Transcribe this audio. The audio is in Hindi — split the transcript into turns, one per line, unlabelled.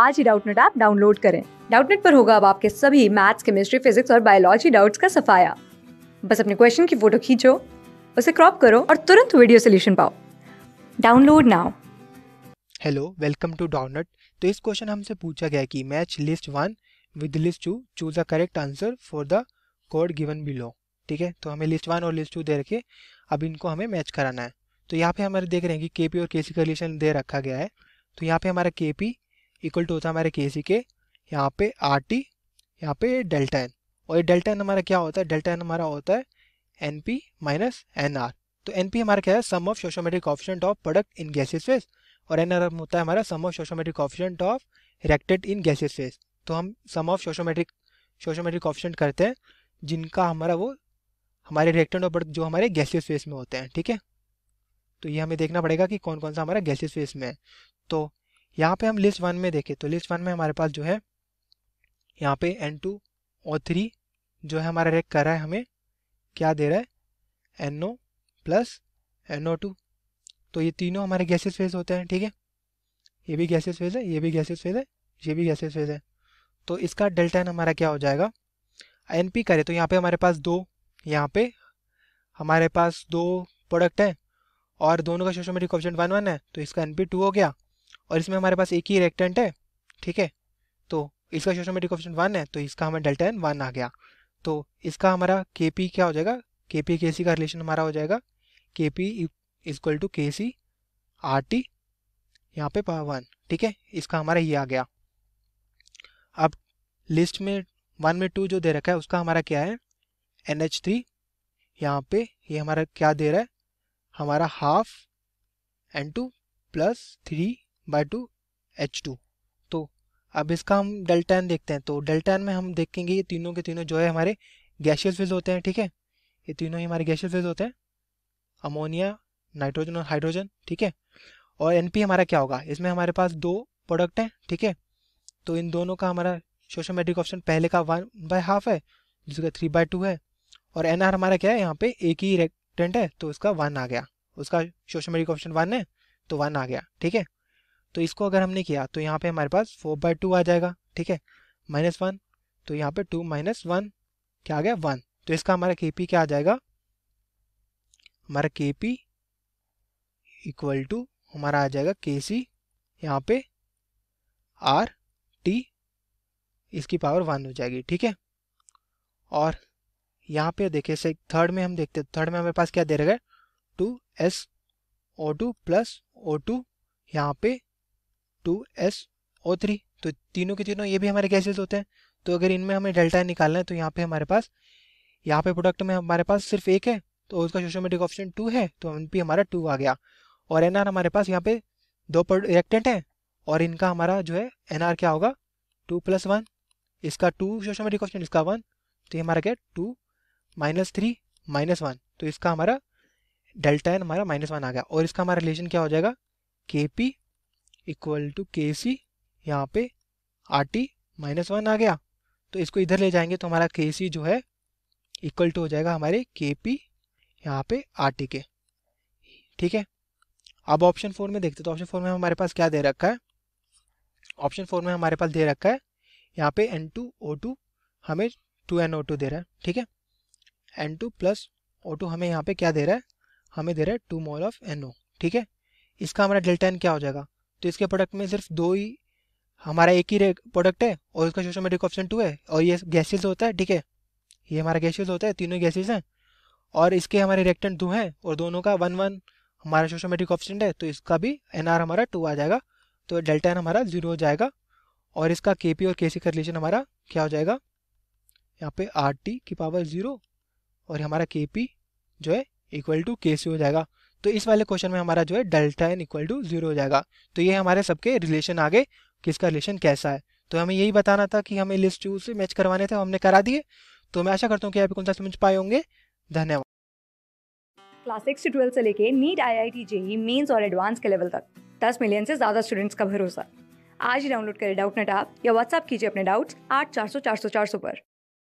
आज ही डाउटनेट ऐप डाउनलोड करें डाउटनेट पर होगा अब आपके सभी मैथ्स केमिस्ट्री फिजिक्स और बायोलॉजी डाउट्स का सफाया बस अपने क्वेश्चन की फोटो खींचो उसे क्रॉप करो और तुरंत वीडियो सोल्यूशन पाओ download now hello welcome to download तो इस क्वेश्चन हमसे पूछा गया कि match list one with list two choose a correct answer for the code given below ठीक है तो हमें लिस्ट वन और लिस्ट टू दे रखे अब इनको हमें मैच कराना है तो यहाँ पे हमारे देख रहे हैं कि के पी और के सी का रिलेशन दे रखा गया है तो यहाँ पे हमारा के पी इक्वल टू होता है हमारे के सी के यहाँ पे आर टी यहाँ पे डेल्टा एन और ये डेल्टा एन हमारा क्या होता है डेल्टा एन हमारा होता है N P minus N R तो एन पी हमारा क्या है sum of stoichiometric option of product in gases phase और एन आर होता है हमारा sum of stoichiometric option of reacted in gases phase तो हम सम ऑफ सोशोमेट्रिक सोशोमेट्रिक ऑप्शन करते हैं जिनका हमारा वो हमारे रिएक्टेंट ऑफ प्रोडक्ट जो हमारे गैसेज फेस में होते हैं ठीक है तो ये हमें देखना पड़ेगा कि कौन कौन सा हमारा गैसेज फेस में है तो यहाँ पे हम लिस्ट वन में देखें तो लिस्ट वन में हमारे पास जो है यहाँ पे एन टू ओ थ्री जो है हमारा रेक कर रहा है हमें क्या दे रहा है N O plus N O two तो ये तीनों हमारे गैसेस फेज होते हैं ठीक है ये भी गैसेस फेज है ये भी गैसेस फेज है ये भी गैसेस फेज है तो इसका डेल्टा एन हमारा क्या हो जाएगा एन पी करें तो यहाँ पे हमारे पास दो यहाँ पे हमारे पास दो प्रोडक्ट हैं और दोनों का सोशोमेटिक ऑप्शन वन वन है तो इसका एन पी टू हो गया और इसमें हमारे पास एक ही रेक्टेंट है ठीक है तो इसका सोशोमेटिक ऑप्शन वन है तो इसका हमें डेल्टा एन वन आ गया तो इसका हमारा के पी क्या हो जाएगा के पी के सी का रिलेशन हमारा हो जाएगा के पी इजक्वल टू के सी आर टी यहाँ पे पावर वन ठीक है इसका हमारा ये आ गया अब लिस्ट में वन में टू जो दे रखा है उसका हमारा क्या है एन एच थ्री यहाँ पे ये हमारा क्या दे रहा है हमारा half N two plus three by two H two तो अब इसका हम एन देखते हैं तो एन में हम देखेंगे ये तीनों के तीनों जो है हमारे गैशियस फेज होते हैं ठीक है ये तीनों ही हमारे गैशियस फेज होते हैं अमोनिया नाइट्रोजन और हाइड्रोजन ठीक है और एन हमारा क्या होगा इसमें हमारे पास दो प्रोडक्ट हैं ठीक है तो इन दोनों का हमारा सोशोमेट्रिक ऑप्शन पहले का वन बाय हाफ है जिसका थ्री बाय टू है और एन हमारा क्या है यहाँ पे एक ही रेक्टेंट है तो उसका वन आ गया उसका सोशोमेट्रिक ऑप्शन वन है तो वन आ गया ठीक है तो इसको अगर हमने किया तो यहाँ पे हमारे पास फोर बाय टू आ जाएगा ठीक है माइनस वन तो यहाँ पे टू माइनस वन क्या आ गया वन तो इसका हमारा के पी क्या आ जाएगा हमारा के पी इक्वल टू हमारा आ जाएगा के सी यहाँ पे आर टी इसकी पावर वन हो जाएगी ठीक है और यहाँ पे देखे से थर्ड में हम देखते हैं थर्ड में हमारे पास क्या दे रखा है two S O two plus O two यहाँ पे टू एस ओ थ्री तो तीनों के तीनों ये भी हमारे गैसेज होते हैं तो अगर इनमें हमें डेल्टा निकालना है तो यहाँ पे हमारे पास यहाँ पे प्रोडक्ट में हमारे पास सिर्फ एक है तो उसका सोशोमेटिक ऑप्शन टू है तो एन पी हमारा टू आ गया और एन आर हमारे पास यहाँ पे दो रिएक्टेंट हैं और इनका हमारा जो है एन आर क्या होगा टू प्लस वन इसका टू सोशोमेटिक ऑप्शन इसका वन तो ये हमारा क्या two minus three minus one तो इसका हमारा डेल्टा एन हमारा माइनस वन आ गया और इसका हमारा रिलेशन क्या हो जाएगा के पी इक्वल टू के सी यहाँ पे आर टी माइनस वन आ गया तो इसको इधर ले जाएंगे तो हमारा के सी जो है इक्वल टू हो जाएगा हमारे के पी यहाँ पे आर टी के ठीक है अब ऑप्शन फोर में देखते तो ऑप्शन फोर में हमारे पास क्या दे रखा है ऑप्शन फोर में हमारे पास दे रखा है यहाँ पे एन टू ओ टू हमें टू एन ओ टू दे रहा है ठीक है N two plus O two हमें यहाँ पे क्या दे रहा है हमें दे रहा है two mole of N O ठीक है इसका हमारा डेल्टा एन क्या हो जाएगा तो इसके प्रोडक्ट में सिर्फ दो ही हमारा एक ही प्रोडक्ट है और उसका सोशोमेटिक ऑप्शन टू है और ये गैसेज होता है ठीक है ये हमारा गैसेज होता है तीनों गैसेज हैं और इसके हमारे रिएक्टेंट दो हैं और दोनों का वन वन हमारा सोशोमेटिक ऑप्शन है तो इसका भी एन हमारा टू आ जाएगा तो डेल्टा एन हमारा जीरो हो जाएगा और इसका के पी और के सी का रिलेशन हमारा क्या हो जाएगा यहाँ पे आर टी की पावर ज़ीरो और हमारा के पी जो है इक्वल टू के सी हो जाएगा तो इस वाले क्वेश्चन में हमारा जो है delta N equal to zero हो जाएगा तो ये हमारे सबके रिलेशन आगे किसका रिलेशन कैसा है तो हमें यही बताना था कि हमें लिस्ट टू से मैच करवाने थे हमने करा दिए तो मैं आशा करता हूँ कि आप कौन सा समझ पाए होंगे धन्यवाद क्लास सिक्स से ट्वेल्थ से लेके NEET I I T JEE mains और एडवांस के लेवल तक दस मिलियन से ज़्यादा स्टूडेंट्स का भरोसा आज ही डाउनलोड करें डाउट नेट आप या व्हाट्सअप कीजिए अपने डाउट्स आठ चार सौ चार सौ चार सौ पर